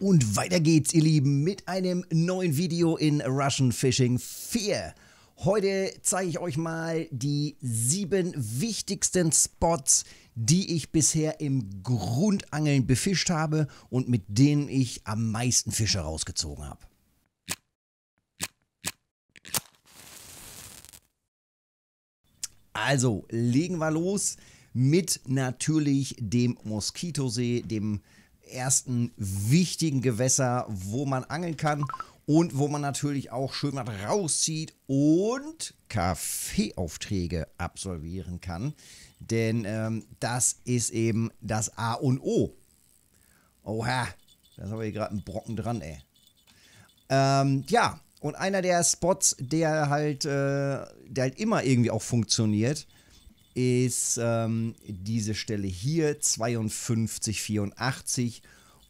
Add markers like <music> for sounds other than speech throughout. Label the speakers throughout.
Speaker 1: Und weiter geht's, ihr Lieben, mit einem neuen Video in Russian Fishing 4. Heute zeige ich euch mal die sieben wichtigsten Spots, die ich bisher im Grundangeln befischt habe und mit denen ich am meisten Fische rausgezogen habe. Also, legen wir los mit natürlich dem Moskitosee, dem äh, ersten wichtigen Gewässer, wo man angeln kann und wo man natürlich auch schön was rauszieht und Kaffeeaufträge absolvieren kann. Denn ähm, das ist eben das A und O. Oha, da ist aber hier gerade ein Brocken dran, ey. Ähm, ja, und einer der Spots, der halt, äh, der halt immer irgendwie auch funktioniert, ist ähm, diese Stelle hier 52, 84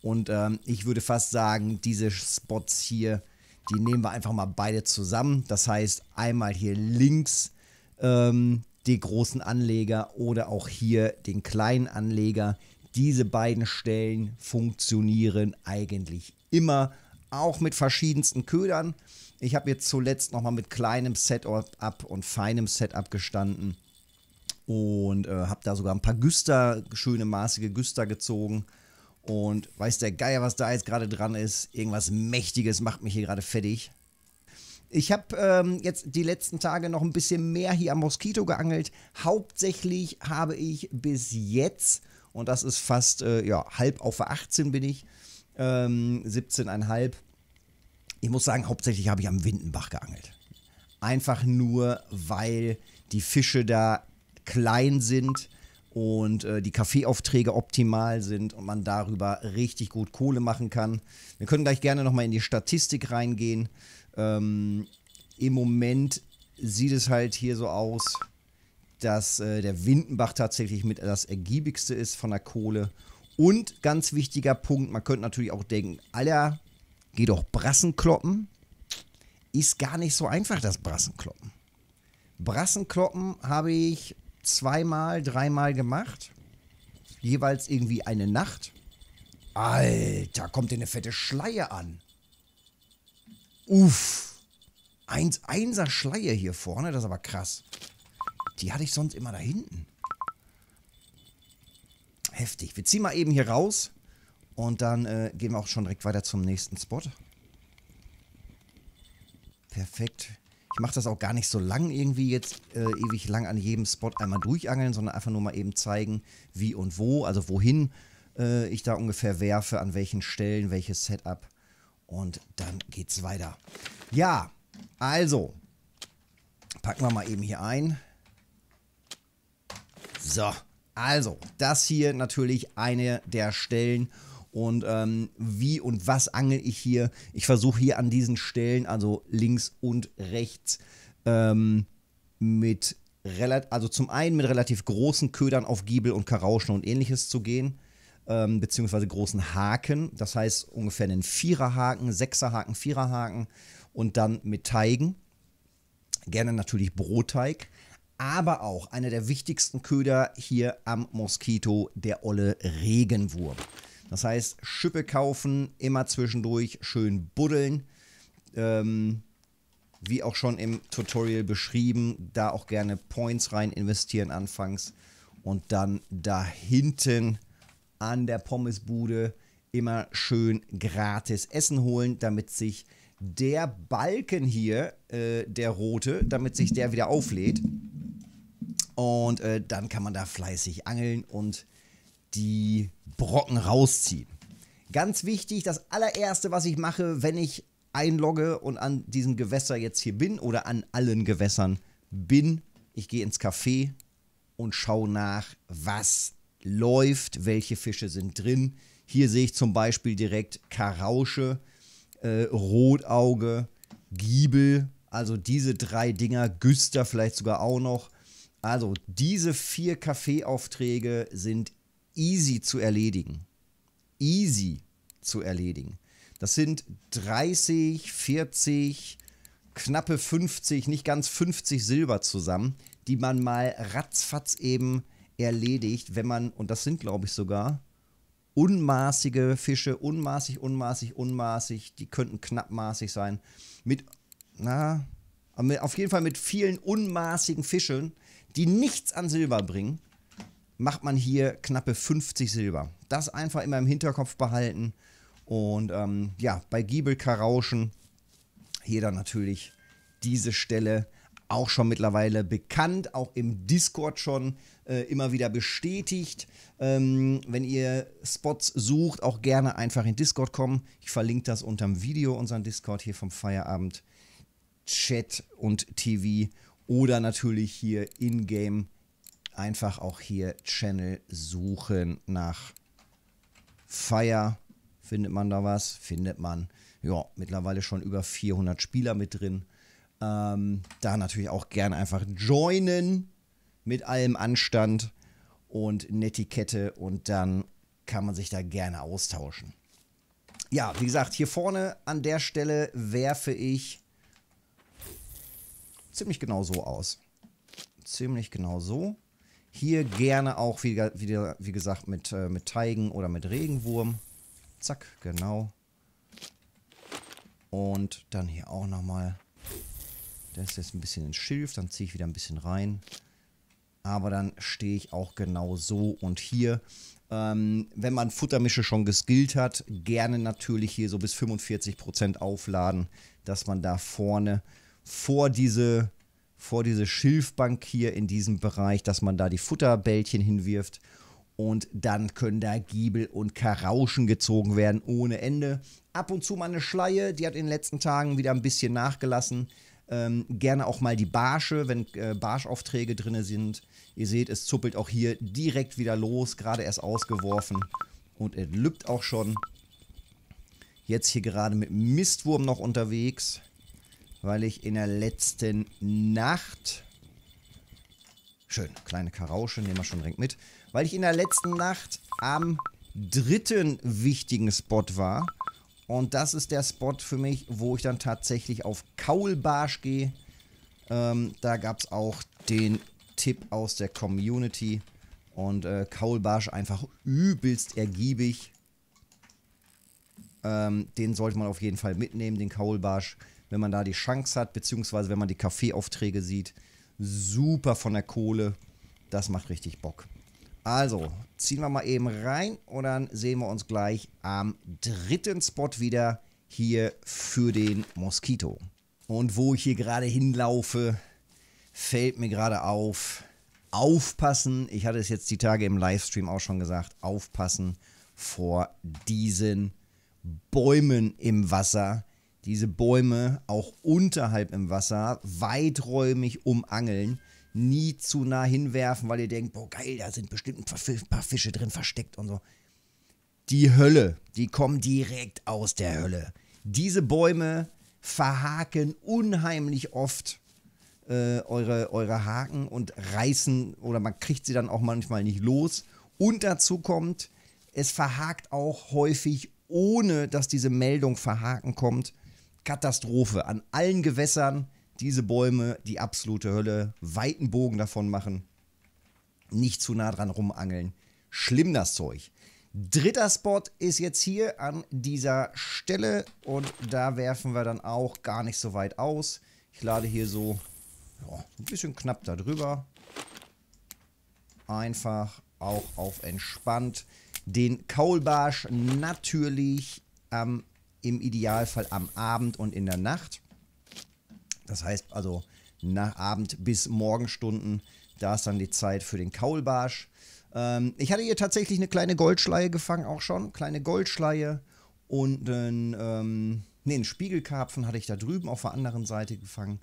Speaker 1: und ähm, ich würde fast sagen, diese Spots hier, die nehmen wir einfach mal beide zusammen. Das heißt, einmal hier links ähm, den großen Anleger oder auch hier den kleinen Anleger. Diese beiden Stellen funktionieren eigentlich immer, auch mit verschiedensten Ködern. Ich habe jetzt zuletzt nochmal mit kleinem Setup und feinem Setup gestanden und äh, habe da sogar ein paar Güster, schöne maßige Güster gezogen. Und weiß der Geier, was da jetzt gerade dran ist. Irgendwas Mächtiges macht mich hier gerade fettig. Ich habe ähm, jetzt die letzten Tage noch ein bisschen mehr hier am Moskito geangelt. Hauptsächlich habe ich bis jetzt, und das ist fast äh, ja, halb auf 18 bin ich, ähm, 17,5. Ich muss sagen, hauptsächlich habe ich am Windenbach geangelt. Einfach nur, weil die Fische da klein sind und äh, die Kaffeeaufträge optimal sind und man darüber richtig gut Kohle machen kann. Wir können gleich gerne nochmal in die Statistik reingehen. Ähm, Im Moment sieht es halt hier so aus, dass äh, der Windenbach tatsächlich mit das ergiebigste ist von der Kohle. Und ganz wichtiger Punkt, man könnte natürlich auch denken, Alter, geh doch Brassenkloppen. Ist gar nicht so einfach, das Brassenkloppen. Brassenkloppen habe ich zweimal, dreimal gemacht. Jeweils irgendwie eine Nacht. Alter, kommt dir eine fette Schleie an. Uff. 1 1er Schleie hier vorne, das ist aber krass. Die hatte ich sonst immer da hinten. Heftig. Wir ziehen mal eben hier raus und dann äh, gehen wir auch schon direkt weiter zum nächsten Spot. Perfekt. Ich mache das auch gar nicht so lang irgendwie jetzt äh, ewig lang an jedem Spot einmal durchangeln, sondern einfach nur mal eben zeigen, wie und wo, also wohin äh, ich da ungefähr werfe, an welchen Stellen, welches Setup. Und dann geht's weiter. Ja, also, packen wir mal eben hier ein. So, also, das hier natürlich eine der Stellen, und ähm, wie und was angel ich hier. Ich versuche hier an diesen Stellen, also links und rechts, ähm, mit relativ, also zum einen mit relativ großen Ködern auf Giebel und Karauschen und ähnliches zu gehen. Ähm, beziehungsweise großen Haken, das heißt ungefähr einen Viererhaken, Sechserhaken, Viererhaken und dann mit Teigen. Gerne natürlich Brotteig, aber auch einer der wichtigsten Köder hier am Moskito, der olle Regenwurm. Das heißt, Schippe kaufen, immer zwischendurch schön buddeln. Ähm, wie auch schon im Tutorial beschrieben, da auch gerne Points rein investieren anfangs und dann da hinten an der Pommesbude immer schön gratis Essen holen, damit sich der Balken hier, äh, der rote, damit sich der wieder auflädt. Und äh, dann kann man da fleißig angeln und die Brocken rausziehen. Ganz wichtig, das allererste, was ich mache, wenn ich einlogge und an diesem Gewässer jetzt hier bin oder an allen Gewässern bin, ich gehe ins Café und schaue nach, was läuft, welche Fische sind drin. Hier sehe ich zum Beispiel direkt Karausche, äh, Rotauge, Giebel, also diese drei Dinger, Güster vielleicht sogar auch noch. Also diese vier Kaffeeaufträge sind easy zu erledigen. Easy zu erledigen. Das sind 30, 40, knappe 50, nicht ganz 50 Silber zusammen, die man mal ratzfatz eben erledigt, wenn man, und das sind glaube ich sogar unmaßige Fische, unmaßig, unmaßig, unmaßig, die könnten knappmaßig sein, mit, na, auf jeden Fall mit vielen unmaßigen Fischen, die nichts an Silber bringen macht man hier knappe 50 Silber. Das einfach immer im Hinterkopf behalten. Und ähm, ja, bei Giebelkarauschen hier dann natürlich diese Stelle auch schon mittlerweile bekannt, auch im Discord schon äh, immer wieder bestätigt. Ähm, wenn ihr Spots sucht, auch gerne einfach in Discord kommen. Ich verlinke das unterm Video, unseren Discord hier vom Feierabend, Chat und TV oder natürlich hier in-game einfach auch hier Channel suchen nach Fire. Findet man da was? Findet man. Ja, mittlerweile schon über 400 Spieler mit drin. Ähm, da natürlich auch gerne einfach joinen mit allem Anstand und Netiquette und dann kann man sich da gerne austauschen. Ja, wie gesagt, hier vorne an der Stelle werfe ich ziemlich genau so aus. Ziemlich genau so. Hier gerne auch wieder, wieder wie gesagt, mit, äh, mit Teigen oder mit Regenwurm. Zack, genau. Und dann hier auch nochmal. Das ist jetzt ein bisschen ein Schilf, dann ziehe ich wieder ein bisschen rein. Aber dann stehe ich auch genau so und hier. Ähm, wenn man Futtermische schon geskillt hat, gerne natürlich hier so bis 45% aufladen, dass man da vorne vor diese vor diese Schilfbank hier in diesem Bereich, dass man da die Futterbällchen hinwirft. Und dann können da Giebel und Karauschen gezogen werden ohne Ende. Ab und zu mal eine Schleie, die hat in den letzten Tagen wieder ein bisschen nachgelassen. Ähm, gerne auch mal die Barsche, wenn äh, Barschaufträge drin sind. Ihr seht, es zuppelt auch hier direkt wieder los, gerade erst ausgeworfen. Und es lübt auch schon. Jetzt hier gerade mit Mistwurm noch unterwegs weil ich in der letzten Nacht... Schön, kleine Karausche, nehmen wir schon direkt mit. Weil ich in der letzten Nacht am dritten wichtigen Spot war. Und das ist der Spot für mich, wo ich dann tatsächlich auf Kaulbarsch gehe. Ähm, da gab es auch den Tipp aus der Community. Und äh, Kaulbarsch einfach übelst ergiebig. Ähm, den sollte man auf jeden Fall mitnehmen, den Kaulbarsch wenn man da die Chance hat, beziehungsweise wenn man die Kaffeeaufträge sieht. Super von der Kohle. Das macht richtig Bock. Also, ziehen wir mal eben rein und dann sehen wir uns gleich am dritten Spot wieder hier für den Moskito. Und wo ich hier gerade hinlaufe, fällt mir gerade auf, aufpassen, ich hatte es jetzt die Tage im Livestream auch schon gesagt, aufpassen vor diesen Bäumen im Wasser, diese Bäume auch unterhalb im Wasser weiträumig umangeln. Nie zu nah hinwerfen, weil ihr denkt, boah, geil, da sind bestimmt ein paar Fische drin versteckt und so. Die Hölle, die kommen direkt aus der Hölle. Diese Bäume verhaken unheimlich oft äh, eure, eure Haken und reißen oder man kriegt sie dann auch manchmal nicht los. Und dazu kommt, es verhakt auch häufig, ohne dass diese Meldung verhaken kommt, Katastrophe. An allen Gewässern diese Bäume die absolute Hölle. Weiten Bogen davon machen. Nicht zu nah dran rumangeln. Schlimm das Zeug. Dritter Spot ist jetzt hier an dieser Stelle und da werfen wir dann auch gar nicht so weit aus. Ich lade hier so ja, ein bisschen knapp da drüber. Einfach auch auf entspannt. Den Kaulbarsch natürlich am im Idealfall am Abend und in der Nacht. Das heißt also nach Abend bis Morgenstunden, da ist dann die Zeit für den Kaulbarsch. Ähm, ich hatte hier tatsächlich eine kleine Goldschleie gefangen, auch schon. Kleine Goldschleie und einen, ähm, nee, einen Spiegelkarpfen hatte ich da drüben auf der anderen Seite gefangen.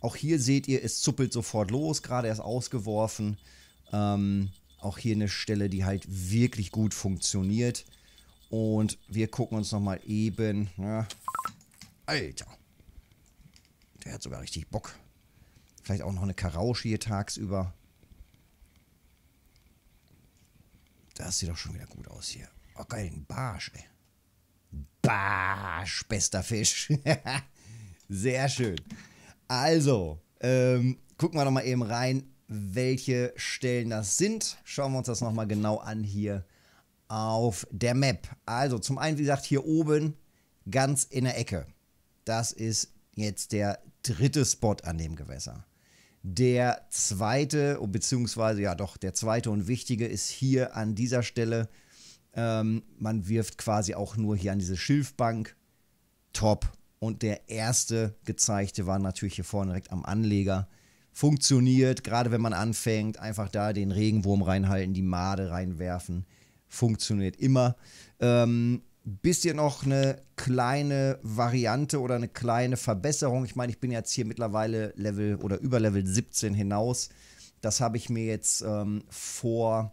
Speaker 1: Auch hier seht ihr, es zuppelt sofort los, gerade erst ausgeworfen. Ähm, auch hier eine Stelle, die halt wirklich gut funktioniert. Und wir gucken uns nochmal eben. Ja. Alter. Der hat sogar richtig Bock. Vielleicht auch noch eine Karausche hier tagsüber. Das sieht doch schon wieder gut aus hier. Oh geil, ein Barsch, ey. Barsch, bester Fisch. <laughs> Sehr schön. Also, ähm, gucken wir nochmal eben rein, welche Stellen das sind. Schauen wir uns das nochmal genau an hier auf der Map. Also zum einen, wie gesagt, hier oben ganz in der Ecke. Das ist jetzt der dritte Spot an dem Gewässer. Der zweite, beziehungsweise ja doch, der zweite und wichtige ist hier an dieser Stelle. Ähm, man wirft quasi auch nur hier an diese Schilfbank. Top. Und der erste gezeigte war natürlich hier vorne direkt am Anleger. Funktioniert, gerade wenn man anfängt, einfach da den Regenwurm reinhalten, die Made reinwerfen funktioniert immer. Ähm, Bist ihr noch eine kleine Variante oder eine kleine Verbesserung? Ich meine, ich bin jetzt hier mittlerweile Level oder über Level 17 hinaus. Das habe ich mir jetzt ähm, vor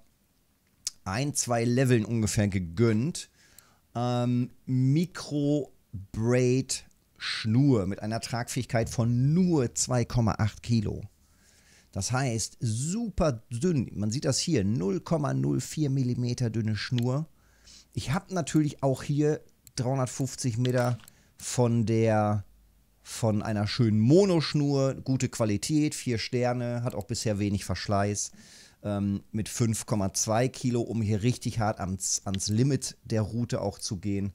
Speaker 1: ein, zwei Leveln ungefähr gegönnt. Ähm, Mikro Braid Schnur mit einer Tragfähigkeit von nur 2,8 Kilo. Das heißt, super dünn. Man sieht das hier, 0,04 mm dünne Schnur. Ich habe natürlich auch hier 350 Meter von der von einer schönen Monoschnur, gute Qualität, vier Sterne, hat auch bisher wenig Verschleiß. Ähm, mit 5,2 Kilo, um hier richtig hart ans, ans Limit der Route auch zu gehen.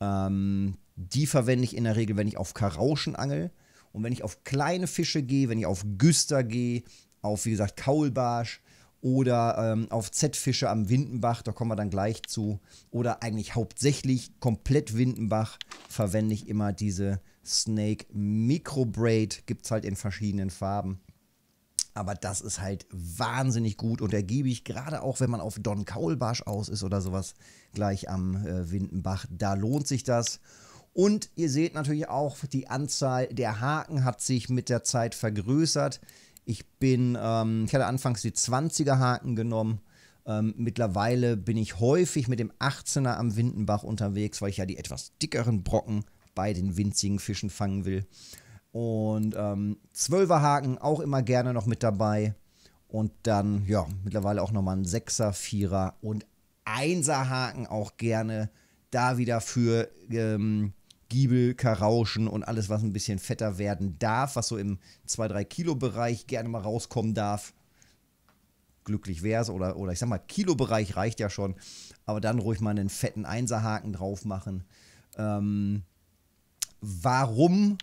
Speaker 1: Ähm, die verwende ich in der Regel, wenn ich auf Karauschen angel. Und wenn ich auf kleine Fische gehe, wenn ich auf Güster gehe, auf wie gesagt Kaulbarsch oder ähm, auf Z-Fische am Windenbach, da kommen wir dann gleich zu. Oder eigentlich hauptsächlich komplett Windenbach verwende ich immer diese Snake Micro Braid. Gibt es halt in verschiedenen Farben. Aber das ist halt wahnsinnig gut und ergiebig, gerade auch wenn man auf Don Kaulbarsch aus ist oder sowas, gleich am äh, Windenbach. Da lohnt sich das. Und ihr seht natürlich auch, die Anzahl der Haken hat sich mit der Zeit vergrößert. Ich bin, ähm, ich hatte anfangs die 20er Haken genommen. Ähm, mittlerweile bin ich häufig mit dem 18er am Windenbach unterwegs, weil ich ja die etwas dickeren Brocken bei den winzigen Fischen fangen will. Und ähm, 12er Haken auch immer gerne noch mit dabei. Und dann, ja, mittlerweile auch nochmal ein 6er, 4er und 1er Haken auch gerne. Da wieder für ähm, Giebel, Karauschen und alles, was ein bisschen fetter werden darf, was so im 2-3 Kilo-Bereich gerne mal rauskommen darf. Glücklich wär's oder, oder ich sag mal, Kilo-Bereich reicht ja schon, aber dann ruhig mal einen fetten Einserhaken drauf machen. Ähm, warum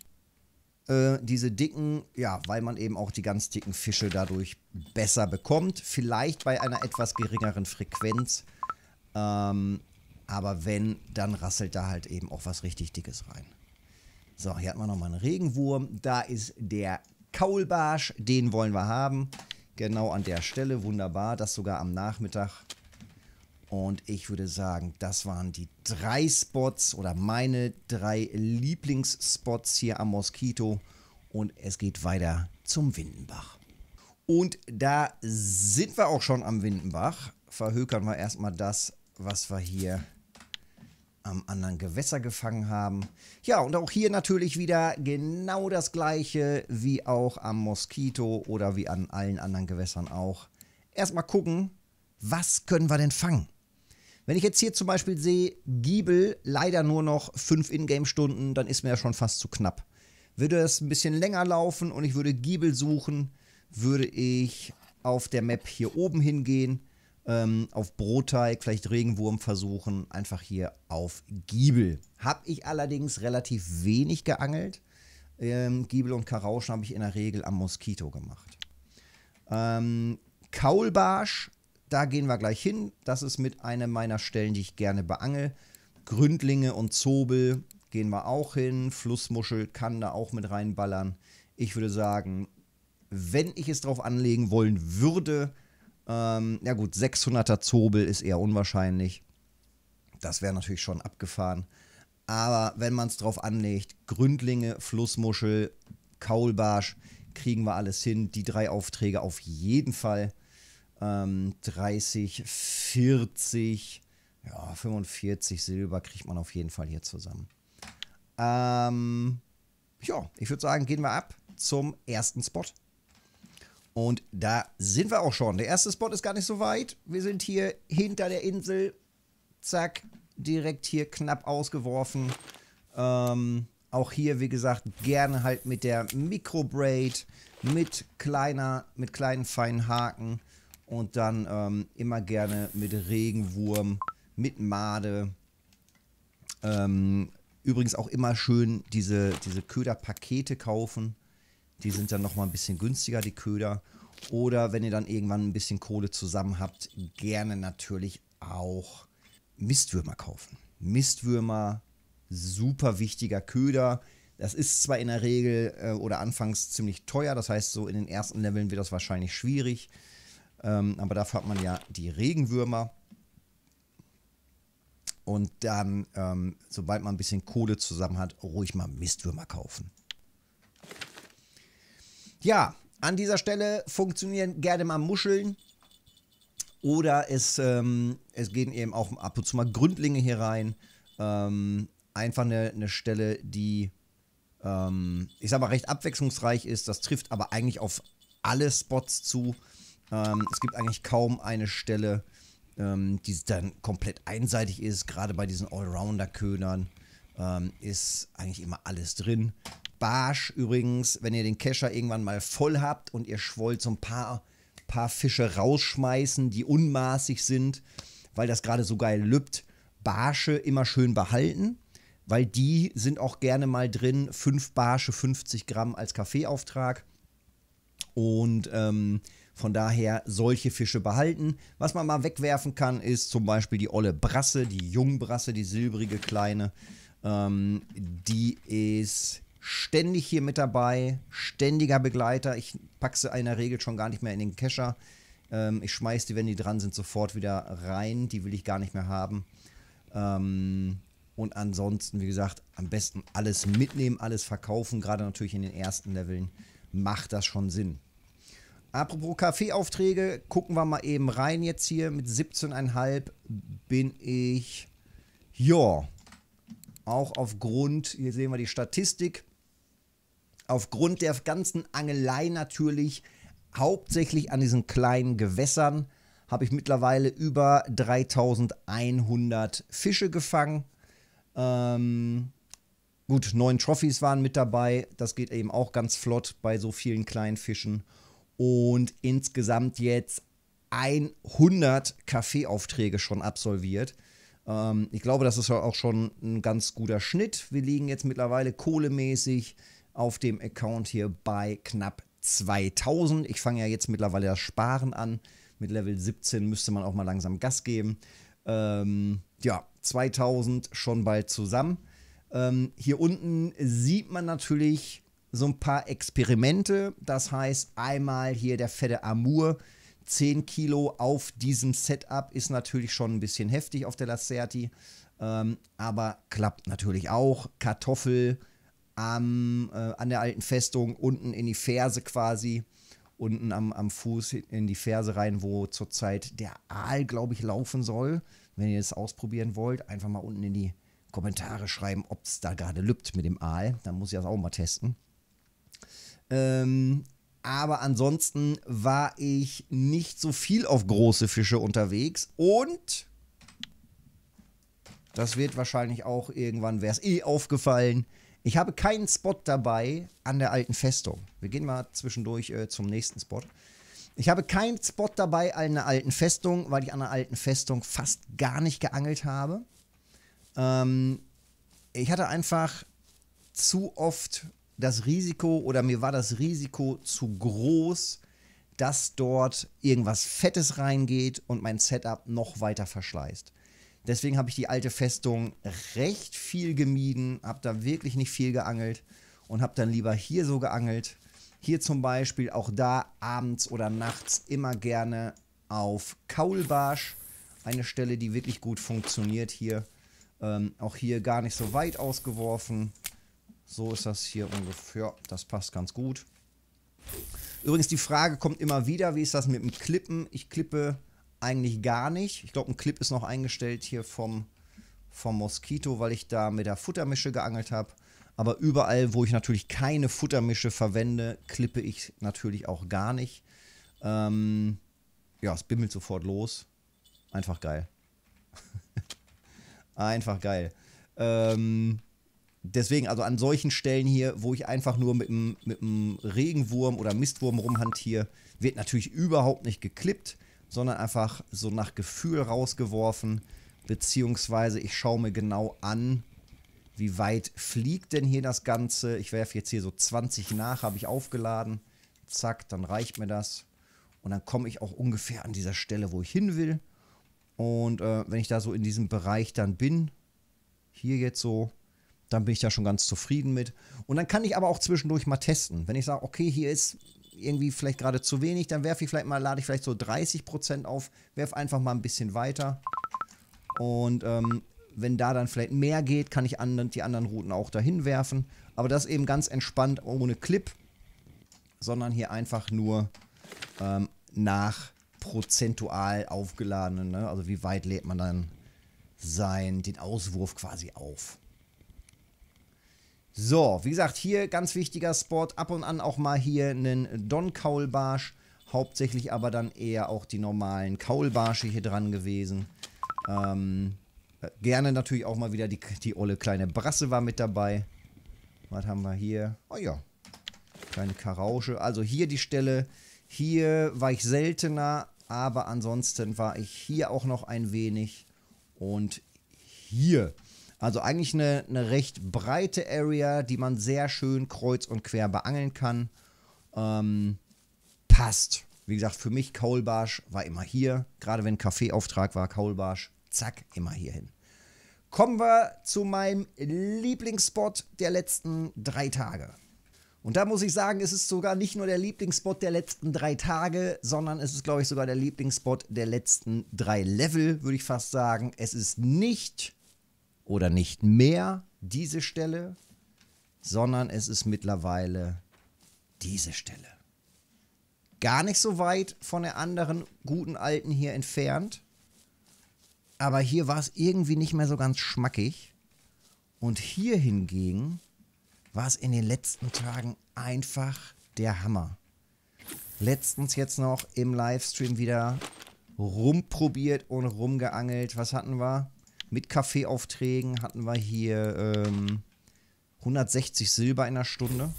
Speaker 1: äh, diese dicken? Ja, weil man eben auch die ganz dicken Fische dadurch besser bekommt. Vielleicht bei einer etwas geringeren Frequenz. Ähm, aber wenn, dann rasselt da halt eben auch was richtig Dickes rein. So, hier hat man nochmal einen Regenwurm. Da ist der Kaulbarsch. Den wollen wir haben. Genau an der Stelle. Wunderbar. Das sogar am Nachmittag. Und ich würde sagen, das waren die drei Spots oder meine drei Lieblingsspots hier am Moskito. Und es geht weiter zum Windenbach. Und da sind wir auch schon am Windenbach. Verhökern wir erstmal das, was wir hier am anderen Gewässer gefangen haben. Ja, und auch hier natürlich wieder genau das gleiche wie auch am Moskito oder wie an allen anderen Gewässern auch. Erstmal gucken, was können wir denn fangen? Wenn ich jetzt hier zum Beispiel sehe, Giebel leider nur noch 5 Ingame-Stunden, dann ist mir ja schon fast zu knapp. Würde es ein bisschen länger laufen und ich würde Giebel suchen, würde ich auf der Map hier oben hingehen ähm, auf Brotteig, vielleicht Regenwurm versuchen, einfach hier auf Giebel. Habe ich allerdings relativ wenig geangelt. Ähm, Giebel und Karauschen habe ich in der Regel am Moskito gemacht. Ähm, Kaulbarsch, da gehen wir gleich hin. Das ist mit einer meiner Stellen, die ich gerne beangel. Gründlinge und Zobel gehen wir auch hin. Flussmuschel kann da auch mit reinballern. Ich würde sagen, wenn ich es drauf anlegen wollen würde, ähm, ja gut, 600er Zobel ist eher unwahrscheinlich. Das wäre natürlich schon abgefahren. Aber wenn man es drauf anlegt, Gründlinge, Flussmuschel, Kaulbarsch, kriegen wir alles hin. Die drei Aufträge auf jeden Fall. Ähm, 30, 40, ja, 45 Silber kriegt man auf jeden Fall hier zusammen. Ähm, ja, ich würde sagen, gehen wir ab zum ersten Spot. Und da sind wir auch schon. Der erste Spot ist gar nicht so weit. Wir sind hier hinter der Insel. Zack, direkt hier knapp ausgeworfen. Ähm, auch hier, wie gesagt, gerne halt mit der Microbraid, mit kleiner, mit kleinen feinen Haken und dann ähm, immer gerne mit Regenwurm, mit Made. Ähm, übrigens auch immer schön diese, diese Köderpakete kaufen. Die sind dann nochmal ein bisschen günstiger, die Köder. Oder wenn ihr dann irgendwann ein bisschen Kohle zusammen habt, gerne natürlich auch Mistwürmer kaufen. Mistwürmer, super wichtiger Köder. Das ist zwar in der Regel äh, oder anfangs ziemlich teuer, das heißt, so in den ersten Leveln wird das wahrscheinlich schwierig. Ähm, aber dafür hat man ja die Regenwürmer. Und dann, ähm, sobald man ein bisschen Kohle zusammen hat, ruhig mal Mistwürmer kaufen. Ja, an dieser Stelle funktionieren gerne mal Muscheln. Oder es, ähm, es gehen eben auch ab und zu mal Gründlinge hier rein. Ähm, einfach eine, eine Stelle, die, ähm, ich sag mal, recht abwechslungsreich ist. Das trifft aber eigentlich auf alle Spots zu. Ähm, es gibt eigentlich kaum eine Stelle, ähm, die dann komplett einseitig ist. Gerade bei diesen Allrounder-Ködern ähm, ist eigentlich immer alles drin. Barsch übrigens, wenn ihr den Kescher irgendwann mal voll habt und ihr wollt so ein paar, paar Fische rausschmeißen, die unmaßig sind, weil das gerade so geil lübt, Barsche immer schön behalten, weil die sind auch gerne mal drin, 5 Barsche, 50 Gramm als Kaffeeauftrag. Und ähm, von daher solche Fische behalten. Was man mal wegwerfen kann, ist zum Beispiel die olle Brasse, die Jungbrasse, die silbrige kleine. Ähm, die ist ständig hier mit dabei, ständiger Begleiter. Ich packe sie in der Regel schon gar nicht mehr in den Kescher. Ähm, ich schmeiße die, wenn die dran sind, sofort wieder rein. Die will ich gar nicht mehr haben. Ähm, und ansonsten, wie gesagt, am besten alles mitnehmen, alles verkaufen. Gerade natürlich in den ersten Leveln macht das schon Sinn. Apropos Kaffeeaufträge, gucken wir mal eben rein jetzt hier. Mit 17,5 bin ich, ja, auch aufgrund, hier sehen wir die Statistik, aufgrund der ganzen Angelei natürlich, hauptsächlich an diesen kleinen Gewässern, habe ich mittlerweile über 3100 Fische gefangen. Ähm, gut, neun Trophys waren mit dabei. Das geht eben auch ganz flott bei so vielen kleinen Fischen. Und insgesamt jetzt 100 Kaffeeaufträge schon absolviert. Ähm, ich glaube, das ist auch schon ein ganz guter Schnitt. Wir liegen jetzt mittlerweile kohlemäßig auf dem Account hier bei knapp 2000. Ich fange ja jetzt mittlerweile das Sparen an. Mit Level 17 müsste man auch mal langsam Gas geben. Ähm, ja, 2000 schon bald zusammen. Ähm, hier unten sieht man natürlich so ein paar Experimente. Das heißt, einmal hier der fette Amur. 10 Kilo auf diesem Setup ist natürlich schon ein bisschen heftig auf der Lacerti. Ähm, aber klappt natürlich auch. Kartoffel, am, äh, an der alten Festung unten in die Ferse quasi, unten am, am Fuß in die Ferse rein, wo zurzeit der Aal, glaube ich, laufen soll. Wenn ihr das ausprobieren wollt, einfach mal unten in die Kommentare schreiben, ob es da gerade lübt mit dem Aal. Dann muss ich das auch mal testen. Ähm, aber ansonsten war ich nicht so viel auf große Fische unterwegs und das wird wahrscheinlich auch irgendwann, wäre es eh aufgefallen, ich habe keinen Spot dabei an der alten Festung. Wir gehen mal zwischendurch äh, zum nächsten Spot. Ich habe keinen Spot dabei an der alten Festung, weil ich an der alten Festung fast gar nicht geangelt habe. Ähm, ich hatte einfach zu oft das Risiko oder mir war das Risiko zu groß, dass dort irgendwas Fettes reingeht und mein Setup noch weiter verschleißt. Deswegen habe ich die alte Festung recht viel gemieden, habe da wirklich nicht viel geangelt und habe dann lieber hier so geangelt. Hier zum Beispiel auch da abends oder nachts immer gerne auf Kaulbarsch. Eine Stelle, die wirklich gut funktioniert hier. Ähm, auch hier gar nicht so weit ausgeworfen. So ist das hier ungefähr. Das passt ganz gut. Übrigens, die Frage kommt immer wieder, wie ist das mit dem Klippen? Ich klippe eigentlich gar nicht. Ich glaube, ein Clip ist noch eingestellt hier vom, vom Moskito, weil ich da mit der Futtermische geangelt habe. Aber überall, wo ich natürlich keine Futtermische verwende, klippe ich natürlich auch gar nicht. Ähm, ja, es bimmelt sofort los. Einfach geil. <laughs> einfach geil. Ähm, deswegen, also an solchen Stellen hier, wo ich einfach nur mit einem Regenwurm oder Mistwurm rumhantiere, wird natürlich überhaupt nicht geklippt sondern einfach so nach Gefühl rausgeworfen, beziehungsweise ich schaue mir genau an, wie weit fliegt denn hier das Ganze. Ich werfe jetzt hier so 20 nach, habe ich aufgeladen. Zack, dann reicht mir das. Und dann komme ich auch ungefähr an dieser Stelle, wo ich hin will. Und äh, wenn ich da so in diesem Bereich dann bin, hier jetzt so, dann bin ich da schon ganz zufrieden mit. Und dann kann ich aber auch zwischendurch mal testen. Wenn ich sage, okay, hier ist irgendwie vielleicht gerade zu wenig, dann werfe ich vielleicht mal, lade ich vielleicht so 30% auf, werfe einfach mal ein bisschen weiter. Und ähm, wenn da dann vielleicht mehr geht, kann ich anderen, die anderen Routen auch dahin werfen. Aber das eben ganz entspannt ohne Clip, sondern hier einfach nur ähm, nach prozentual aufgeladenen, ne? also wie weit lädt man dann sein, den Auswurf quasi auf. So, wie gesagt, hier ganz wichtiger Spot. Ab und an auch mal hier einen Don-Kaulbarsch. Hauptsächlich aber dann eher auch die normalen Kaulbarsche hier dran gewesen. Ähm, gerne natürlich auch mal wieder die, die olle kleine Brasse war mit dabei. Was haben wir hier? Oh ja, kleine Karausche. Also hier die Stelle. Hier war ich seltener, aber ansonsten war ich hier auch noch ein wenig. Und hier also eigentlich eine, eine recht breite Area, die man sehr schön kreuz und quer beangeln kann. Ähm, passt. Wie gesagt, für mich Kaulbarsch war immer hier. Gerade wenn Kaffeeauftrag war, Kaulbarsch, zack, immer hier hin. Kommen wir zu meinem Lieblingsspot der letzten drei Tage. Und da muss ich sagen, es ist sogar nicht nur der Lieblingsspot der letzten drei Tage, sondern es ist, glaube ich, sogar der Lieblingsspot der letzten drei Level, würde ich fast sagen. Es ist nicht oder nicht mehr diese Stelle, sondern es ist mittlerweile diese Stelle. Gar nicht so weit von der anderen guten alten hier entfernt. Aber hier war es irgendwie nicht mehr so ganz schmackig. Und hier hingegen war es in den letzten Tagen einfach der Hammer. Letztens jetzt noch im Livestream wieder rumprobiert und rumgeangelt. Was hatten wir? Mit Kaffeeaufträgen hatten wir hier ähm, 160 Silber in der Stunde.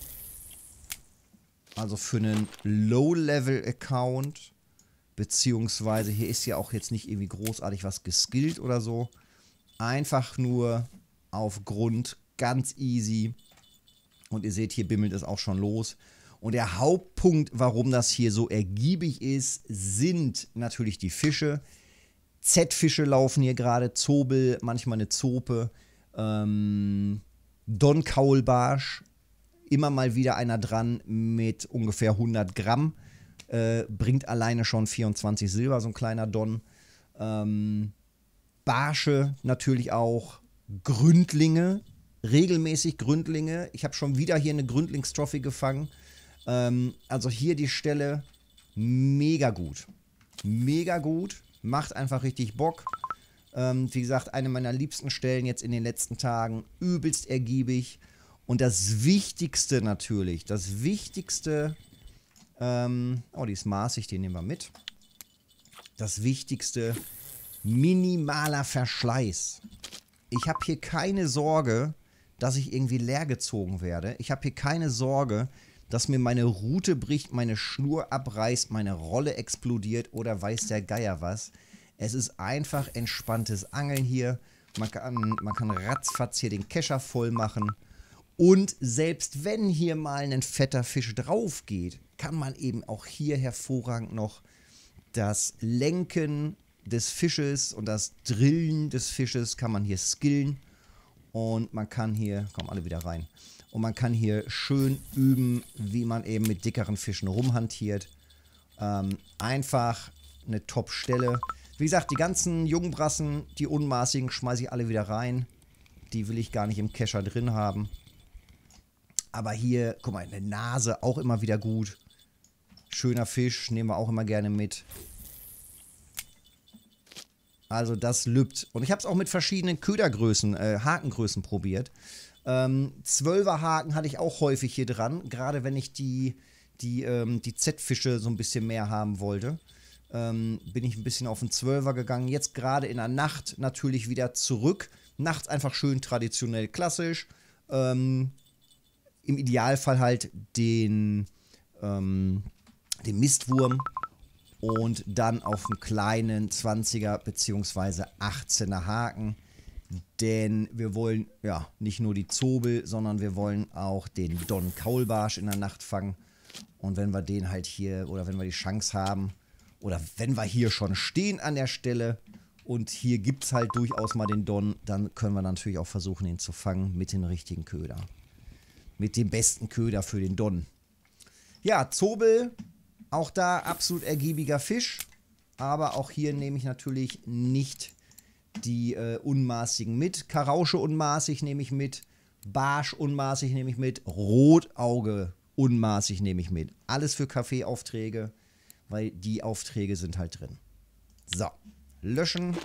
Speaker 1: Also für einen Low-Level-Account. Beziehungsweise hier ist ja auch jetzt nicht irgendwie großartig was geskillt oder so. Einfach nur aufgrund ganz easy. Und ihr seht, hier bimmelt es auch schon los. Und der Hauptpunkt, warum das hier so ergiebig ist, sind natürlich die Fische. Z-Fische laufen hier gerade, Zobel, manchmal eine Zope, ähm, Donkaulbarsch, immer mal wieder einer dran mit ungefähr 100 Gramm. Äh, bringt alleine schon 24 Silber, so ein kleiner Don. Ähm, Barsche natürlich auch, Gründlinge, regelmäßig Gründlinge. Ich habe schon wieder hier eine Gründlingstrophy gefangen. Ähm, also hier die Stelle mega gut. Mega gut. Macht einfach richtig Bock. Ähm, wie gesagt, eine meiner liebsten Stellen jetzt in den letzten Tagen. Übelst ergiebig. Und das Wichtigste natürlich, das Wichtigste, ähm, oh, die ist maßig, die nehmen wir mit. Das Wichtigste, minimaler Verschleiß. Ich habe hier keine Sorge, dass ich irgendwie leergezogen werde. Ich habe hier keine Sorge, dass mir meine Route bricht, meine Schnur abreißt, meine Rolle explodiert oder weiß der Geier was. Es ist einfach entspanntes Angeln hier. Man kann, man kann ratzfatz hier den Kescher voll machen. Und selbst wenn hier mal ein fetter Fisch drauf geht, kann man eben auch hier hervorragend noch das Lenken des Fisches und das Drillen des Fisches kann man hier skillen. Und man kann hier, kommen alle wieder rein, und man kann hier schön üben, wie man eben mit dickeren Fischen rumhantiert. Ähm, einfach eine Top-Stelle. Wie gesagt, die ganzen Jungbrassen, die unmaßigen, schmeiße ich alle wieder rein. Die will ich gar nicht im Kescher drin haben. Aber hier, guck mal, eine Nase auch immer wieder gut. Schöner Fisch, nehmen wir auch immer gerne mit. Also das lübt. Und ich habe es auch mit verschiedenen Ködergrößen, äh, Hakengrößen probiert. Ähm, Zwölferhaken hatte ich auch häufig hier dran, gerade wenn ich die, die, ähm, die Z-Fische so ein bisschen mehr haben wollte. Ähm, bin ich ein bisschen auf den Zwölfer gegangen. Jetzt gerade in der Nacht natürlich wieder zurück. Nachts einfach schön traditionell klassisch. Ähm, Im Idealfall halt den, ähm, den Mistwurm und dann auf einen kleinen 20er bzw. 18er Haken denn wir wollen ja nicht nur die Zobel, sondern wir wollen auch den Don Kaulbarsch in der Nacht fangen. Und wenn wir den halt hier oder wenn wir die Chance haben oder wenn wir hier schon stehen an der Stelle und hier gibt es halt durchaus mal den Don, dann können wir natürlich auch versuchen, ihn zu fangen mit dem richtigen Köder. Mit dem besten Köder für den Don. Ja, Zobel, auch da absolut ergiebiger Fisch. Aber auch hier nehme ich natürlich nicht die die äh, Unmaßigen mit. Karausche unmaßig nehme ich mit. Barsch unmaßig nehme ich mit. Rotauge unmaßig nehme ich mit. Alles für Kaffeeaufträge, weil die Aufträge sind halt drin. So, löschen.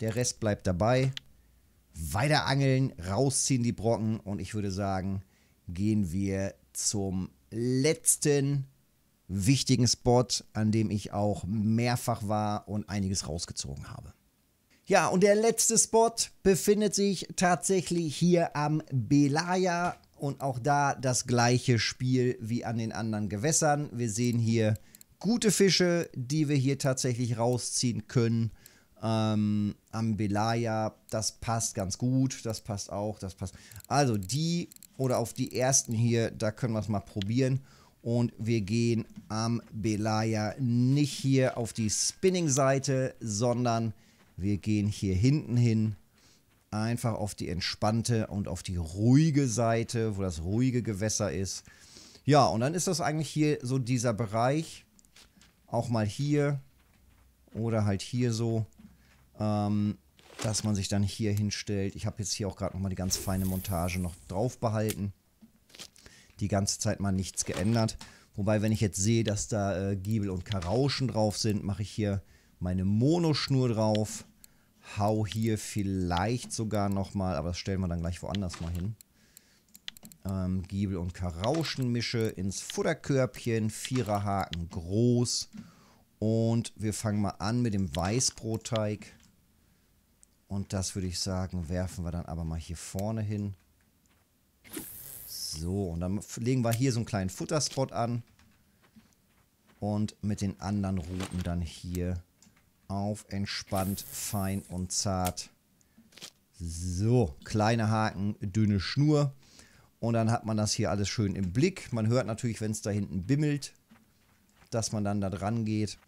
Speaker 1: Der Rest bleibt dabei. Weiter angeln, rausziehen die Brocken und ich würde sagen, gehen wir zum letzten wichtigen Spot, an dem ich auch mehrfach war und einiges rausgezogen habe. Ja, und der letzte Spot befindet sich tatsächlich hier am Belaya und auch da das gleiche Spiel wie an den anderen Gewässern. Wir sehen hier gute Fische, die wir hier tatsächlich rausziehen können. Ähm, am Belaya, das passt ganz gut, das passt auch, das passt. Also die oder auf die ersten hier, da können wir es mal probieren. Und wir gehen am Belaya nicht hier auf die Spinning-Seite, sondern wir gehen hier hinten hin, einfach auf die entspannte und auf die ruhige Seite, wo das ruhige Gewässer ist. Ja, und dann ist das eigentlich hier so dieser Bereich, auch mal hier oder halt hier so, ähm, dass man sich dann hier hinstellt. Ich habe jetzt hier auch gerade nochmal die ganz feine Montage noch drauf behalten. Die ganze Zeit mal nichts geändert. Wobei, wenn ich jetzt sehe, dass da äh, Giebel und Karauschen drauf sind, mache ich hier meine Monoschnur drauf. Hau hier vielleicht sogar nochmal, aber das stellen wir dann gleich woanders mal hin. Ähm, Giebel und Karauschen mische ins Futterkörbchen, Viererhaken groß. Und wir fangen mal an mit dem Weißbrotteig. Und das würde ich sagen, werfen wir dann aber mal hier vorne hin. So, und dann legen wir hier so einen kleinen Futterspot an. Und mit den anderen Routen dann hier auf entspannt, fein und zart. So, kleine Haken, dünne Schnur. Und dann hat man das hier alles schön im Blick. Man hört natürlich, wenn es da hinten bimmelt, dass man dann da dran geht.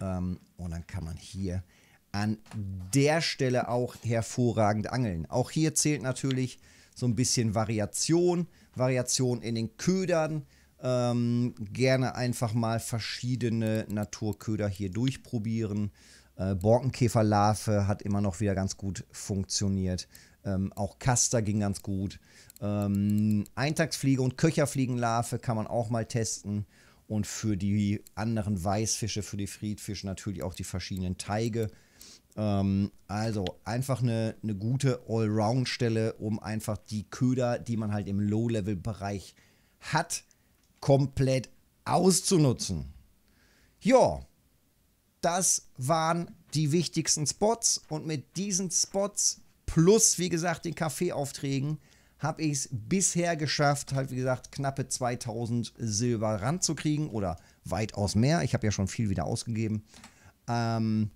Speaker 1: Ähm, und dann kann man hier an der Stelle auch hervorragend angeln. Auch hier zählt natürlich so ein bisschen Variation. Variation in den Ködern, ähm, gerne einfach mal verschiedene Naturköder hier durchprobieren. Äh, Borkenkäferlarve hat immer noch wieder ganz gut funktioniert. Ähm, auch Kaster ging ganz gut. Ähm, Eintagsfliege und Köcherfliegenlarve kann man auch mal testen. Und für die anderen Weißfische, für die Friedfische natürlich auch die verschiedenen Teige. Ähm, also einfach eine, eine gute Allround-Stelle, um einfach die Köder, die man halt im Low-Level-Bereich hat, komplett auszunutzen. Ja, das waren die wichtigsten Spots und mit diesen Spots plus, wie gesagt, den Kaffeeaufträgen habe ich es bisher geschafft, halt wie gesagt, knappe 2000 Silber ranzukriegen oder weitaus mehr. Ich habe ja schon viel wieder ausgegeben. Ähm,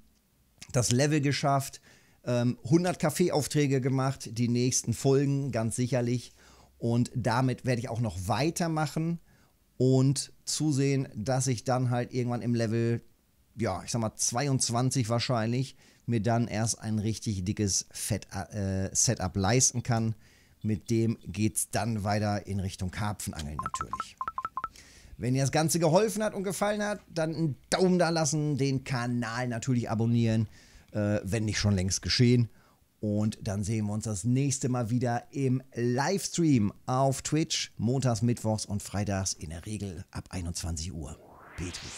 Speaker 1: das Level geschafft, ähm, 100 Kaffeeaufträge gemacht, die nächsten Folgen ganz sicherlich. Und damit werde ich auch noch weitermachen und zusehen, dass ich dann halt irgendwann im Level, ja, ich sag mal 22 wahrscheinlich, mir dann erst ein richtig dickes Fett, äh, Setup leisten kann. Mit dem geht's dann weiter in Richtung Karpfenangeln natürlich. Wenn dir das Ganze geholfen hat und gefallen hat, dann einen Daumen da lassen, den Kanal natürlich abonnieren, äh, wenn nicht schon längst geschehen. Und dann sehen wir uns das nächste Mal wieder im Livestream auf Twitch, montags, mittwochs und freitags in der Regel ab 21 Uhr. Petri.